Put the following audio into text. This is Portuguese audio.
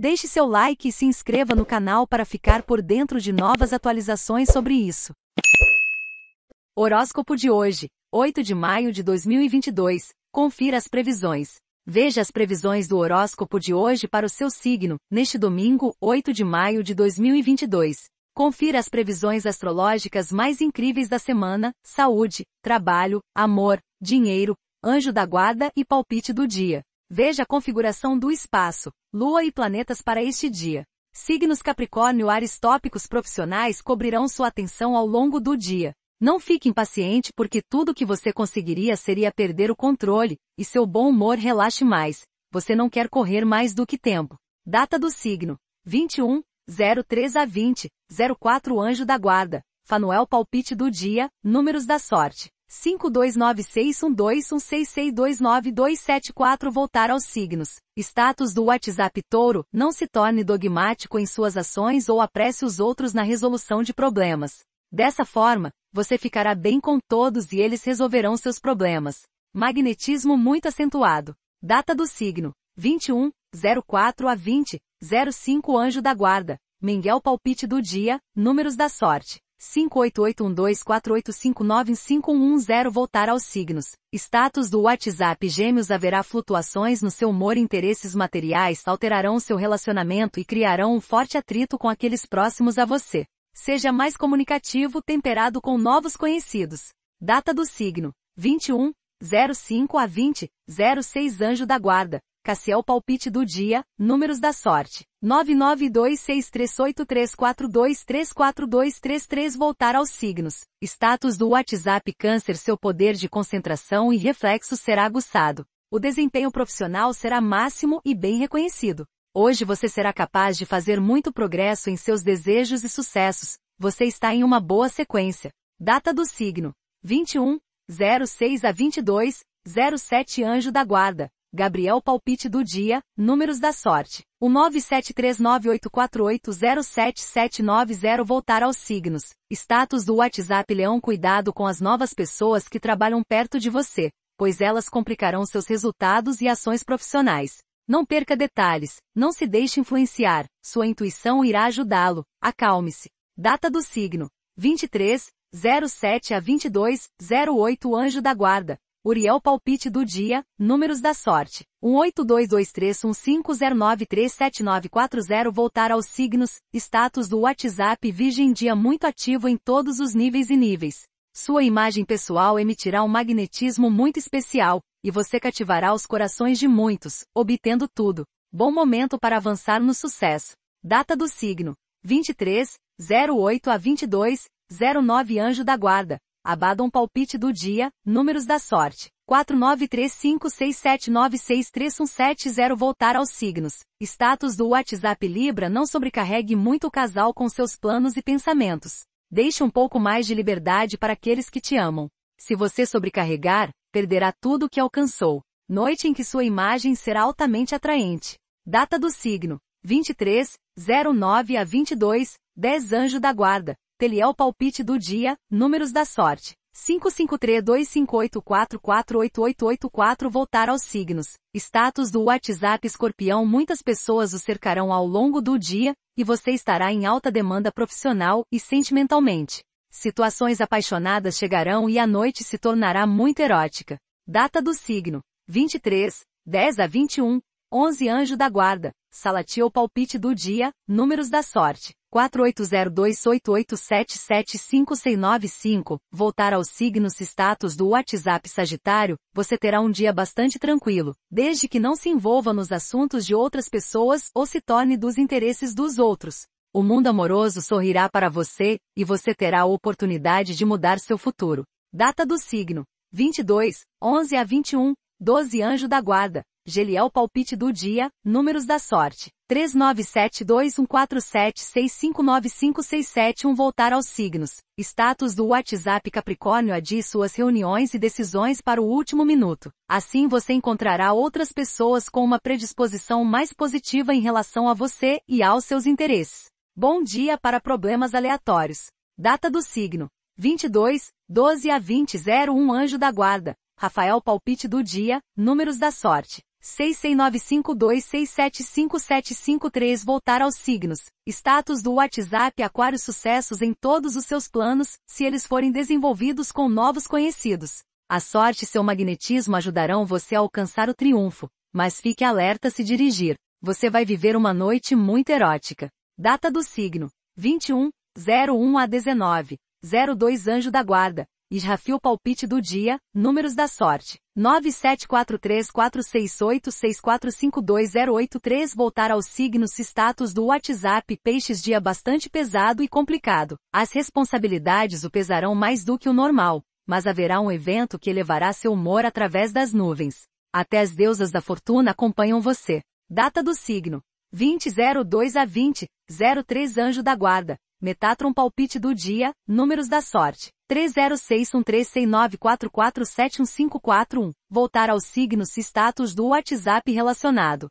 Deixe seu like e se inscreva no canal para ficar por dentro de novas atualizações sobre isso. Horóscopo de hoje, 8 de maio de 2022. Confira as previsões. Veja as previsões do horóscopo de hoje para o seu signo, neste domingo, 8 de maio de 2022. Confira as previsões astrológicas mais incríveis da semana: saúde, trabalho, amor, dinheiro, anjo da guarda e palpite do dia. Veja a configuração do espaço, Lua e planetas para este dia. Signos Capricórnio Ares tópicos profissionais cobrirão sua atenção ao longo do dia. Não fique impaciente porque tudo que você conseguiria seria perder o controle, e seu bom humor relaxe mais. Você não quer correr mais do que tempo. Data do signo: 21, 03 a 20, 04 Anjo da Guarda. Fanuel palpite do dia, números da sorte. 52961216629274 Voltar aos signos. Status do WhatsApp Touro, não se torne dogmático em suas ações ou apresse os outros na resolução de problemas. Dessa forma, você ficará bem com todos e eles resolverão seus problemas. Magnetismo muito acentuado. Data do signo: 21, 04 a 20, 05 Anjo da Guarda. Miguel Palpite do Dia, Números da Sorte. 5881248595110 Voltar aos signos. Status do WhatsApp Gêmeos haverá flutuações no seu humor e interesses materiais alterarão seu relacionamento e criarão um forte atrito com aqueles próximos a você. Seja mais comunicativo temperado com novos conhecidos. Data do signo: 21, 05 a 20, 06 Anjo da Guarda, marca palpite do dia, números da sorte. 992638342342343 Voltar aos signos. Status do WhatsApp Câncer Seu poder de concentração e reflexo será aguçado. O desempenho profissional será máximo e bem reconhecido. Hoje você será capaz de fazer muito progresso em seus desejos e sucessos. Você está em uma boa sequência. Data do signo: 21, 06 a 22, 07 Anjo da Guarda. Gabriel Palpite do Dia, Números da Sorte. O 973984807790 voltar aos signos. Status do WhatsApp Leão Cuidado com as novas pessoas que trabalham perto de você, pois elas complicarão seus resultados e ações profissionais. Não perca detalhes, não se deixe influenciar, sua intuição irá ajudá-lo. Acalme-se. Data do signo: 23, 07 a 22, 08 Anjo da Guarda. Uriel Palpite do Dia, Números da Sorte, 182231509379940 Voltar aos signos, status do WhatsApp Virgem Dia muito ativo em todos os níveis e níveis. Sua imagem pessoal emitirá um magnetismo muito especial, e você cativará os corações de muitos, obtendo tudo. Bom momento para avançar no sucesso. Data do signo, 23, 08 a 22, 09 Anjo da Guarda, Abada um palpite do dia, números da sorte. 493567963170. Voltar aos signos. Status do WhatsApp Libra Não sobrecarregue muito o casal com seus planos e pensamentos. Deixe um pouco mais de liberdade para aqueles que te amam. Se você sobrecarregar, perderá tudo o que alcançou. Noite em que sua imagem será altamente atraente. Data do signo: 23, 09 a 22, 10 Anjo da Guarda. Teliel Palpite do Dia, Números da Sorte. 5532584488884 Voltar aos signos. Status do WhatsApp Escorpião Muitas pessoas o cercarão ao longo do dia, e você estará em alta demanda profissional e sentimentalmente. Situações apaixonadas chegarão e a noite se tornará muito erótica. Data do signo. 23, 10 a 21, 11 Anjo da Guarda, ou Palpite do Dia, Números da Sorte, 480288775695, voltar aos signos e status do WhatsApp Sagitário, você terá um dia bastante tranquilo, desde que não se envolva nos assuntos de outras pessoas ou se torne dos interesses dos outros. O mundo amoroso sorrirá para você, e você terá a oportunidade de mudar seu futuro. Data do signo, 22, 11 a 21, 12 Anjo da Guarda, Geliel Palpite do Dia, Números da Sorte, 39721476595671 Voltar aos signos, status do WhatsApp Capricórnio Adi suas reuniões e decisões para o último minuto. Assim você encontrará outras pessoas com uma predisposição mais positiva em relação a você e aos seus interesses. Bom dia para problemas aleatórios. Data do signo, 22, 12 a 20 01 Anjo da Guarda, Rafael Palpite do Dia, Números da Sorte. 66952675753 Voltar aos signos. Status do WhatsApp Aquário sucessos em todos os seus planos, se eles forem desenvolvidos com novos conhecidos. A sorte e seu magnetismo ajudarão você a alcançar o triunfo, mas fique alerta se dirigir. Você vai viver uma noite muito erótica. Data do signo: 21, 01 a 19, 02 Anjo da Guarda, Israfil Palpite do Dia, Números da Sorte, 9743468645208-3 Voltar ao signo status do WhatsApp Peixes dia bastante pesado e complicado. As responsabilidades o pesarão mais do que o normal, mas haverá um evento que elevará seu humor através das nuvens. Até as deusas da fortuna acompanham você. Data do signo. 2002 a 20, 03 Anjo da Guarda, Metatron Palpite do Dia, Números da Sorte. 30613694471541. Voltar ao signo status do WhatsApp relacionado.